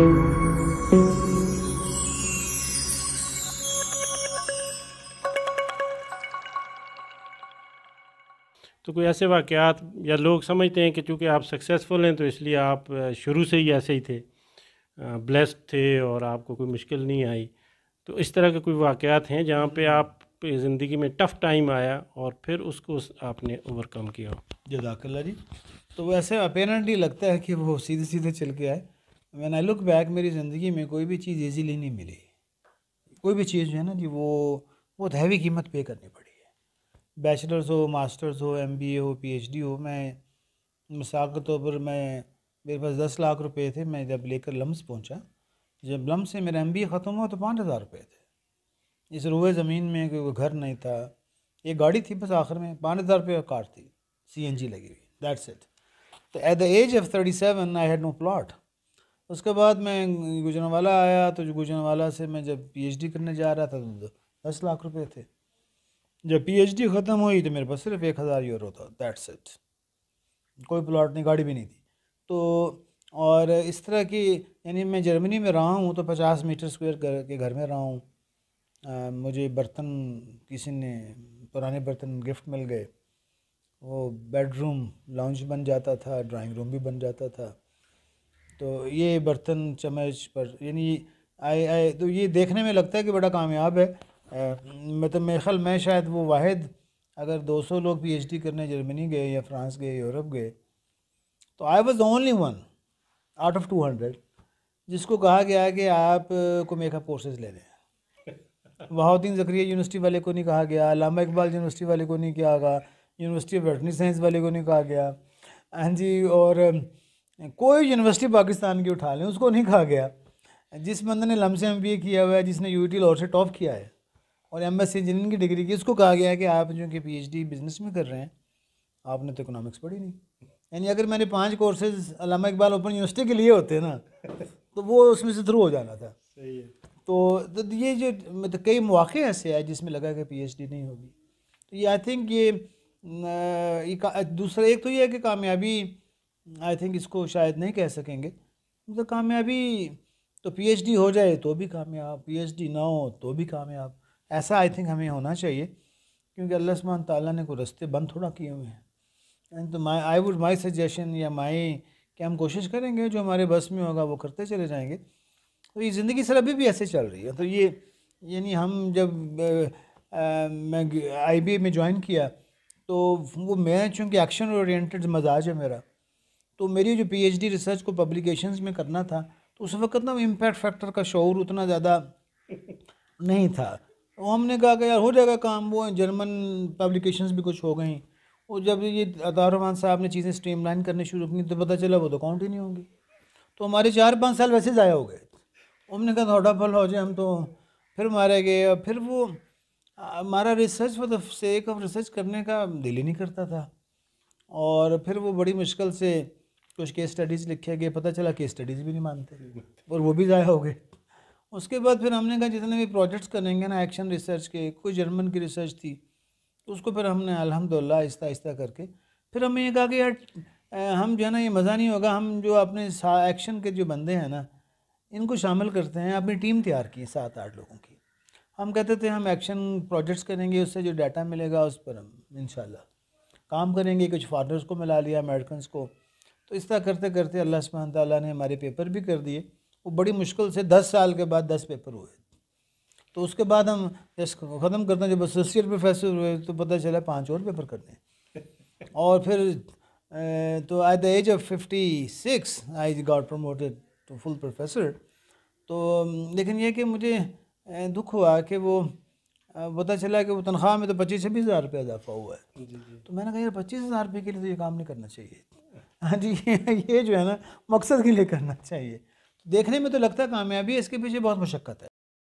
तो कोई ऐसे वाक़ात या लोग समझते हैं कि चूँकि आप सक्सेसफुल हैं तो इसलिए आप शुरू से ही ऐसे ही थे ब्लेस्ड थे और आपको कोई मुश्किल नहीं आई तो इस तरह के कोई वाक़ात हैं जहाँ पे आप ज़िंदगी में टफ़ टाइम आया और फिर उसको आपने ओवरकम किया जदाकल्ला जी तो वैसे अपेरेंटली लगता है कि वो सीधे सीधे चल के आए वैन आई लुक बैक मेरी ज़िंदगी में कोई भी चीज़ ईजीली नहीं मिली कोई भी चीज़ जो है ना जी वो बहुत हैवी कीमत पे करनी पड़ी है बैचलर्स हो मास्टर्स हो एम बी ए हो पी एच डी हो मैं मिसाल के तौर पर मैं मेरे पास दस लाख रुपए थे मैं जब लेकर लम्स पहुंचा जब लम्स से मेरा एम बी ए ख़त्म हुआ तो पाँच हज़ार रुपये थे इस रुए ज़मीन में कोई घर नहीं था एक गाड़ी थी बस आखिर में पाँच हज़ार रुपये कार थी सी एन जी लगी हुई दैट्स इट तो at the age of thirty seven I had no plot उसके बाद मैं गुजरावाला आया तो गुजरावाला से मैं जब पीएचडी करने जा रहा था तो दस लाख रुपए थे जब पीएचडी ख़त्म हुई तो मेरे पास सिर्फ एक हज़ार यूरो था दैट्स इट कोई प्लॉट नहीं गाड़ी भी नहीं थी तो और इस तरह की यानी मैं जर्मनी में रहा हूँ तो पचास मीटर स्क्वायर के घर में रहा हूँ मुझे बर्तन किसी ने पुराने बर्तन गिफ्ट मिल गए वो बेडरूम लाउंज बन जाता था ड्राइंग रूम भी बन जाता था तो ये बर्तन चम्मच पर यानी आए आए तो ये देखने में लगता है कि बड़ा कामयाब है मतलब मेरे ख्याल मैं शायद वो वाहिद अगर 200 लोग पीएचडी करने जर्मनी गए या फ्रांस गए यूरोप गए तो I was only one out of 200 जिसको कहा गया है कि आप को मेकअप कोर्सेज ले लें वहाद्दीन जक्रिया यूनिवर्सिटी वाले को नहीं कहा गया लामा इकबाल यूनिवर्सिटी वाले को नहीं कहा गया यूनिवर्सिटी ऑफ वेटनी साइंस वाले को नहीं कहा गया हाँ जी और कोई यूनिवर्सिटी पाकिस्तान की उठा लें उसको नहीं कहा गया जिस बंदे ने लम से एम किया हुआ है जिसने यू टी लॉर से टॉप किया है और एम एस इंजीनियरिंग की डिग्री की उसको कहा गया है कि आप जो कि पी बिज़नेस में कर रहे हैं आपने तो इकोनॉमिक्स पढ़ी नहीं यानी अगर मैंने पाँच courses Allama Iqbal open university के लिए होते ना तो वो उसमें से थ्रू हो जाना था सही है तो, तो ये जो मतलब कई मौक़े ऐसे आए जिसमें लगा कि पीएचडी नहीं होगी तो ये आई थिंक ये, ये दूसरा एक तो ये है कि कामयाबी आई थिंक इसको शायद नहीं कह सकेंगे मतलब तो कामयाबी तो पीएचडी हो जाए तो भी कामयाब पीएचडी ना हो तो भी कामयाब ऐसा आई थिंक हमें होना चाहिए क्योंकि अल्लाह सुबहान तला ने कोई रस्ते बंद थोड़ा किए हुए हैं एंड तो माई आई वुड माई सजेशन या माई कि हम कोशिश करेंगे जो हमारे बस में होगा वो करते चले जाएंगे तो ये ज़िंदगी सर अभी भी ऐसे चल रही है तो ये यानी हम जब आ, मैं आई बी में ज्वाइन किया तो वो मैं चूँकि एक्शन ओरिएंटेड मजाज है मेरा तो मेरी जो पीएचडी रिसर्च को पब्लिकेशंस में करना था तो उस वक्त ना इम्पैक्ट फैक्टर का शौर उतना ज़्यादा नहीं था तो हमने कहा कि यार हो जाएगा काम वो जर्मन पब्लिकेशंस भी कुछ हो गई और जब ये अतारहमान साहब ने चीज़ें स्ट्रीमलाइन करने शुरू की तो पता चला वो तो काउंट ही नहीं होंगी तो हमारे चार पाँच साल वैसे ज़ाया हो गए हमने कहा थोड़ा फल हो जाए हम तो फिर मारे गए और फिर वो हमारा research for the sake of research करने का दिल ही नहीं करता था और फिर वो बड़ी मुश्किल से कुछ केस स्टडीज़ लिखे गए पता चला केस स्टडीज़ भी नहीं मानते और वो भी ज़ाया हो गए उसके बाद फिर हमने कहा जितने भी प्रोजेक्ट्स करेंगे ना एक्शन रिसर्च के कोई जर्मन की रिसर्च थी तो उसको फिर हमने अलहमदिल्ला आहिस्ता आहिस्ता करके फिर हमें ये कहा कि यार हम जो है ना ये मज़ा नहीं होगा हम जो अपने एक्शन के जो बंदे हैं ना इनको शामिल करते हैं अपनी टीम तैयार की सात आठ लोगों की हम कहते थे हम एक्शन प्रोजेक्ट्स करेंगे उससे जो डाटा मिलेगा उस पर हम इन काम करेंगे कुछ फॉरनर्स को मिला लिया अमेरिकन को तो इस तरह करते करते अल्लाह सुबहान ताली ने हमारे पेपर भी कर दिए वो बड़ी मुश्किल से दस साल के बाद दस पेपर हुए तो उसके बाद हम ख़त्म करते हैं जब एसोसिएट प्रोफेसर हुए तो पता चला पाँच और पेपर करने और फिर तो at the age of fifty six I got promoted to full professor तो लेकिन यह कि मुझे दुख हुआ कि वो पता चला कि वो तनख्वाह में तो पच्चीस छब्बीस हज़ार रुपये इजाफा हुआ है तो मैंने कहा यार पच्चीस हज़ार रुपये के लिए तो ये काम नहीं करना चाहिए हाँ जी ये जो है ना मकसद के लिए करना चाहिए तो देखने में तो लगता है कामयाबी है इसके पीछे बहुत मशक्क़त है